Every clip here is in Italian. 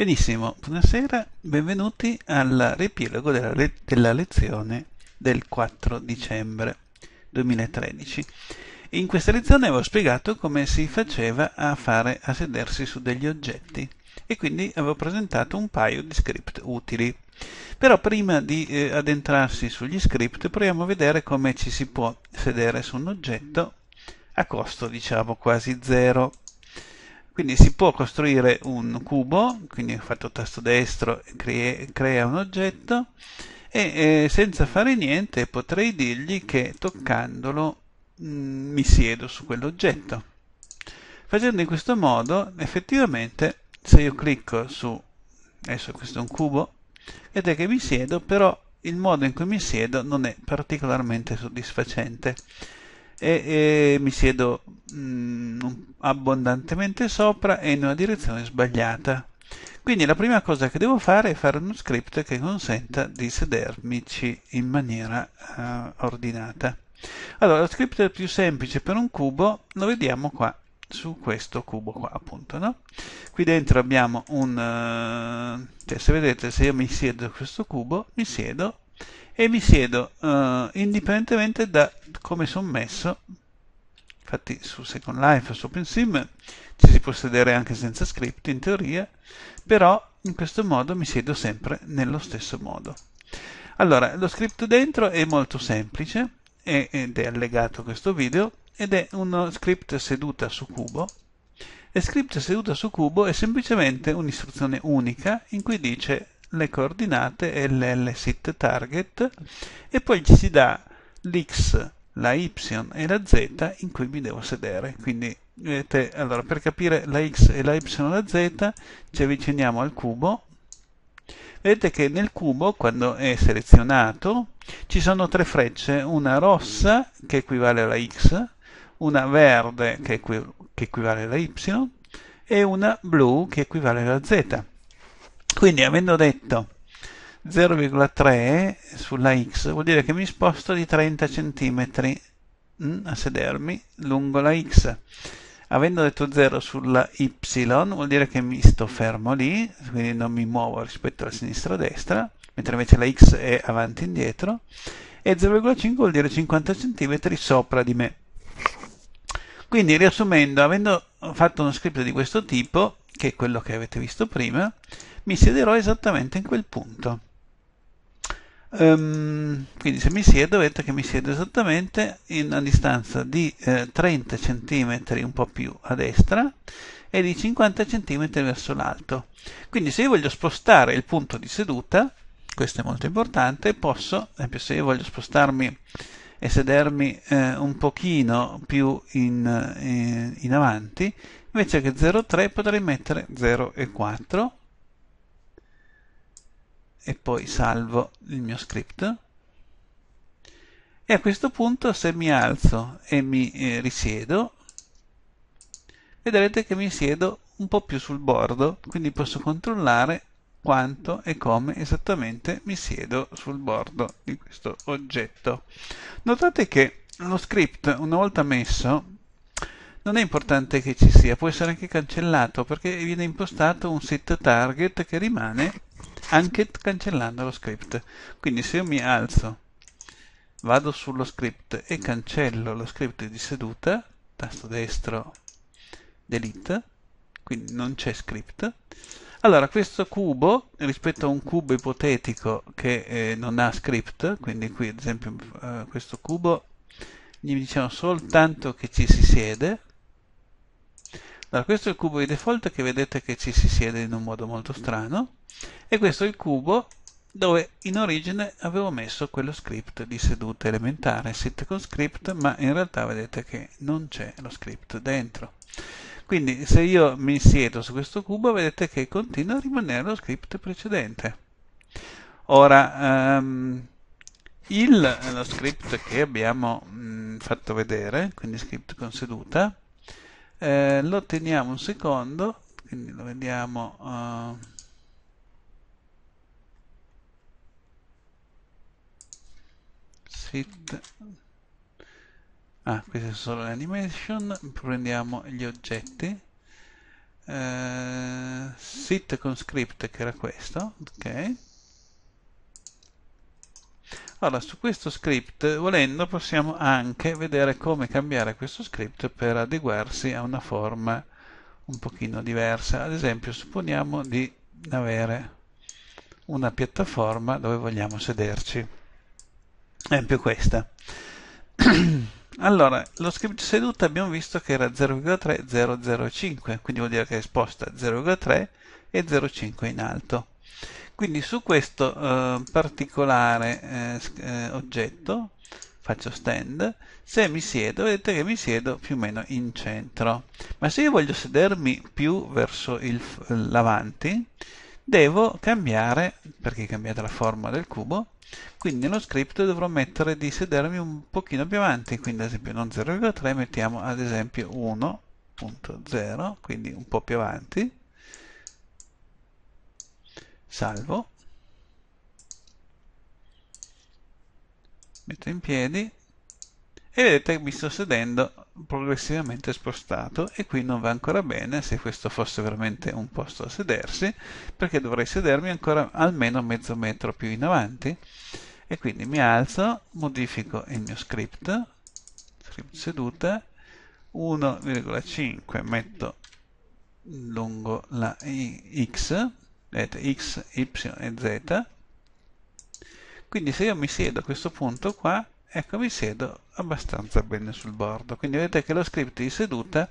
Benissimo, buonasera, benvenuti al riepilogo della, le della, lezione del 4 dicembre 2013. In questa lezione avevo spiegato come si faceva a, fare, a sedersi su degli oggetti e quindi avevo presentato un paio di script utili. Però prima di eh, addentrarsi sugli script proviamo a vedere come ci si può sedere su un oggetto a costo diciamo quasi zero quindi si può costruire un cubo, quindi fatto tasto destro crea, crea un oggetto e eh, senza fare niente potrei dirgli che toccandolo mh, mm, mi siedo su quell'oggetto. Facendo in questo modo effettivamente se io clicco su, adesso questo è un cubo, vedete che mi siedo però il modo in cui mi siedo non è particolarmente soddisfacente e, e mi siedo mh, mm, abbondantemente sopra e in una direzione sbagliata. Quindi la prima cosa che devo fare è fare uno script che consenta di sedermici in maniera uh, ordinata. Allora, lo script più semplice per un cubo lo vediamo qua, su questo cubo qua appunto, no? Qui dentro abbiamo un... Uh, cioè se vedete, se io mi siedo su questo cubo, mi siedo e mi siedo eh, indipendentemente da come sono messo infatti su Second Life o su OpenSim ci si può sedere anche senza script in teoria però in questo modo mi siedo sempre nello stesso modo allora lo script dentro è molto semplice ed è allegato a questo video ed è uno script seduta su cubo e script seduta su cubo è semplicemente un'istruzione unica in cui dice le coordinate LLSit target e poi ci si dà l'X, la Y e la Z in cui mi devo sedere. Quindi vedete, allora, per capire la X e la Y e la Z ci avviciniamo al cubo. Vedete che nel cubo, quando è selezionato, ci sono tre frecce, una rossa che equivale alla X, una verde che, equivale alla Y e una blu che equivale alla Z. Quindi avendo detto 0,3 sulla x vuol dire che mi sposto di 30 cm mm, a sedermi lungo la x. Avendo detto 0 sulla y vuol dire che mi sto fermo lì, quindi non mi muovo rispetto alla sinistra-destra, o mentre invece la x è avanti e indietro, e 0,5 vuol dire 50 cm sopra di me. Quindi riassumendo, avendo fatto uno script di questo tipo, che è quello che avete visto prima, mi siederò esattamente in quel punto. Um, quindi se mi siedo vedete che mi siedo esattamente in, una distanza di eh, 30 cm un po' più a destra e di 50 cm verso l'alto. Quindi se io voglio spostare il punto di seduta, questo è molto importante, posso, ad esempio se io voglio spostarmi e sedermi eh, un pochino più in, in, eh, in avanti, invece che 0,3 potrei mettere 0,4 e poi salvo il mio script e a questo punto se mi alzo e mi eh, risiedo vedrete che mi siedo un po' più sul bordo quindi posso controllare quanto e come esattamente mi siedo sul bordo di questo oggetto. Notate che lo script una volta messo non è importante che ci sia, può essere anche cancellato perché viene impostato un set target che rimane anche cancellando lo script. Quindi se io mi alzo, vado sullo script e cancello lo script di seduta, tasto destro delete, quindi non c'è script allora, questo cubo, rispetto a un cubo ipotetico che eh, non ha script, quindi qui ad esempio eh, questo cubo, gli diciamo soltanto che ci si siede. Allora, questo è il cubo di default che vedete che ci si siede in un modo molto strano. E questo è il cubo dove in origine avevo messo quello script di seduta elementare, sit con script, ma in realtà vedete che non c'è lo script dentro. Quindi se io mi siedo su questo cubo vedete che continua a rimanere lo script precedente. Ora, um, il, lo script che abbiamo mh, mm, fatto vedere, quindi script con seduta, eh, lo teniamo un secondo, quindi lo vediamo... Uh, sit ah queste sono le animation prendiamo gli oggetti eh, sit con script che era questo ok allora su questo script volendo possiamo anche vedere come cambiare questo script per adeguarsi a una forma un pochino diversa ad esempio supponiamo di avere una piattaforma dove vogliamo sederci esempio questa Allora, lo script seduta abbiamo visto che era 0,3005, quindi vuol dire che sposta 0,3 e 0,5 in alto. Quindi su questo eh, particolare eh, eh, oggetto faccio stand, se mi siedo vedete che mi siedo più o meno in centro, ma se io voglio sedermi più verso l'avanti devo cambiare, perché cambiate la forma del cubo, quindi nello script dovrò mettere di sedermi un pochino più avanti quindi ad esempio non 0,3 mettiamo ad esempio 1.0 quindi un po' più avanti salvo metto in piedi e vedete mi sto sedendo progressivamente spostato e qui non va ancora bene se questo fosse veramente un posto a sedersi perché dovrei sedermi ancora almeno mezzo metro più in avanti e quindi mi alzo, modifico il mio script, script seduta 1,5 metto lungo la x vedete x, y e z quindi se io mi siedo a questo punto qua ecco mi siedo abbastanza bene sul bordo. Quindi vedete che lo script di seduta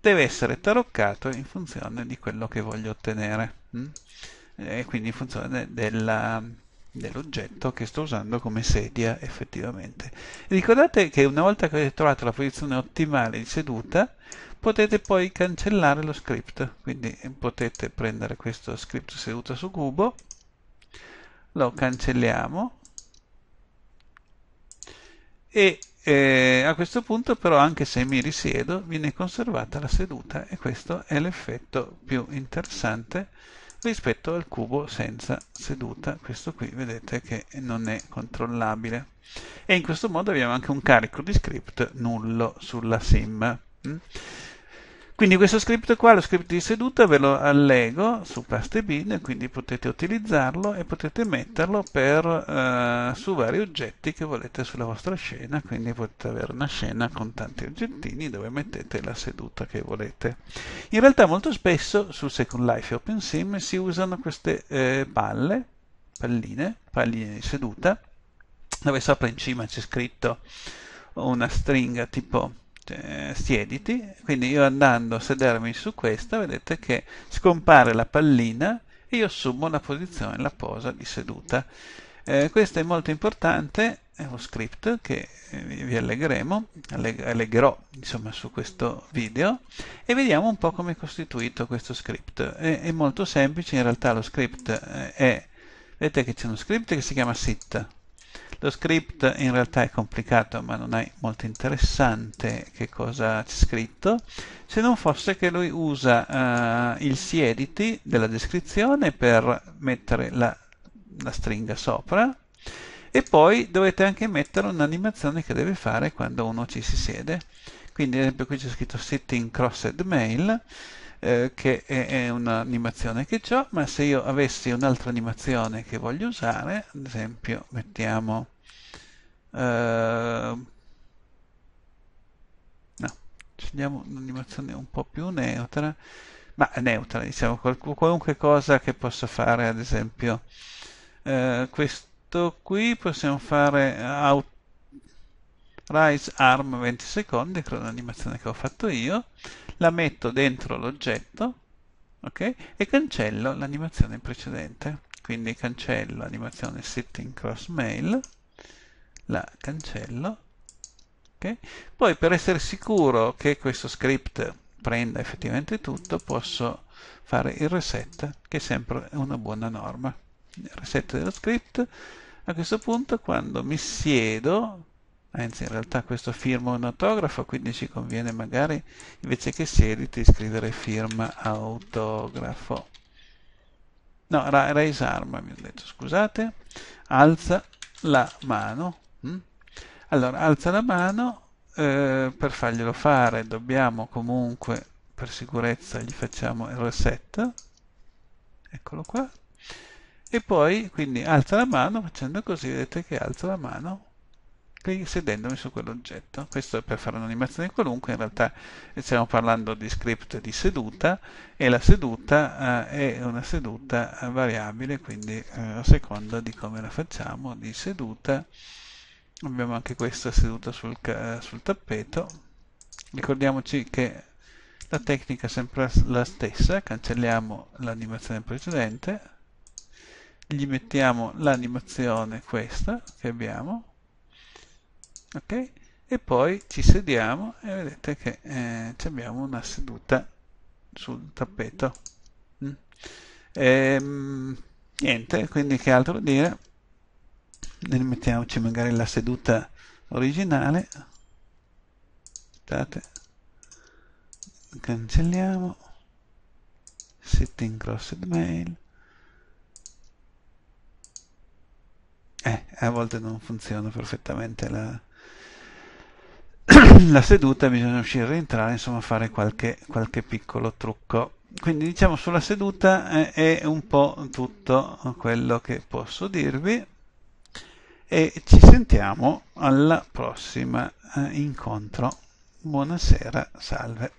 deve essere taroccato in funzione di quello che voglio ottenere mm? e quindi in funzione dell'oggetto che sto usando come sedia effettivamente. ricordate che una volta che avete trovato la posizione ottimale di seduta potete poi cancellare lo script, quindi potete prendere questo script seduta su cubo, lo cancelliamo e e a questo punto però anche se mi risiedo viene conservata la seduta e questo è l'effetto più interessante rispetto al cubo senza seduta. Questo qui vedete che non è controllabile. E in questo modo abbiamo anche un carico di script nullo sulla sim. Mm? Quindi questo script qua, lo script di seduta, ve lo allego su PasteBin, quindi potete utilizzarlo e potete metterlo per, eh, su vari oggetti che volete sulla vostra scena, quindi potete avere una scena con tanti oggettini dove mettete la seduta che volete. In realtà molto spesso su Second Life e OpenSim si usano queste eh, palle, palline, palline di seduta, dove sopra in cima c'è scritto una stringa tipo eh, siediti, quindi io andando a sedermi su questa, vedete che scompare la pallina e io assumo la posizione, la posa di seduta. Eh, questo è molto importante, è uno script che eh, vi allegheremo, allegherò insomma, su questo video e vediamo un po' come è costituito questo script. È, è molto semplice, in realtà lo script eh, è, vedete che c'è uno script che si chiama sit, lo script in realtà è complicato ma non è molto interessante che cosa c'è scritto, se non fosse che lui usa eh, il siediti della descrizione per mettere la, la stringa sopra e poi dovete anche mettere un'animazione che deve fare quando uno ci si siede. Quindi ad esempio qui c'è scritto sitting crossed mail eh, che è, è un'animazione che ho, ma se io avessi un'altra animazione che voglio usare, ad esempio mettiamo Uh, no, scegliamo un'animazione un po' più neutra, ma neutra, diciamo, qualunque cosa che possa fare, ad esempio, uh, questo qui possiamo fare out Rise Arm 20 secondi, che è un'animazione che ho fatto io, la metto dentro l'oggetto okay? e cancello l'animazione precedente. Quindi cancello l'animazione Sitting Cross Mail la cancello okay. poi per essere sicuro che questo script prenda effettivamente tutto posso fare il reset che è sempre una buona norma il reset dello script a questo punto quando mi siedo anzi in realtà questo firma un autografo quindi ci conviene magari invece che siediti scrivere firma autografo no, raise arm mi ho detto, scusate alza la mano allora, alza la mano, eh, per farglielo fare dobbiamo comunque, per sicurezza, gli facciamo il reset, eccolo qua, e poi quindi alza la mano, facendo così vedete che alza la mano sedendomi su quell'oggetto. Questo è per fare un'animazione qualunque, in realtà stiamo parlando di script di seduta e la seduta eh, è una seduta variabile, quindi eh, a seconda di come la facciamo, di seduta abbiamo anche questa seduta sul, sul tappeto ricordiamoci che la tecnica è sempre la stessa cancelliamo l'animazione precedente gli mettiamo l'animazione questa che abbiamo ok e poi ci sediamo e vedete che eh, abbiamo una seduta sul tappeto mm. e, ehm, niente quindi che altro dire ne mettiamoci magari la seduta originale aspettate cancelliamo sitting crossed mail eh, a volte non funziona perfettamente la, la seduta bisogna uscire e rientrare insomma fare qualche, qualche piccolo trucco quindi diciamo sulla seduta eh, è un po' tutto quello che posso dirvi e ci sentiamo al prossimo eh, incontro. Buonasera, salve.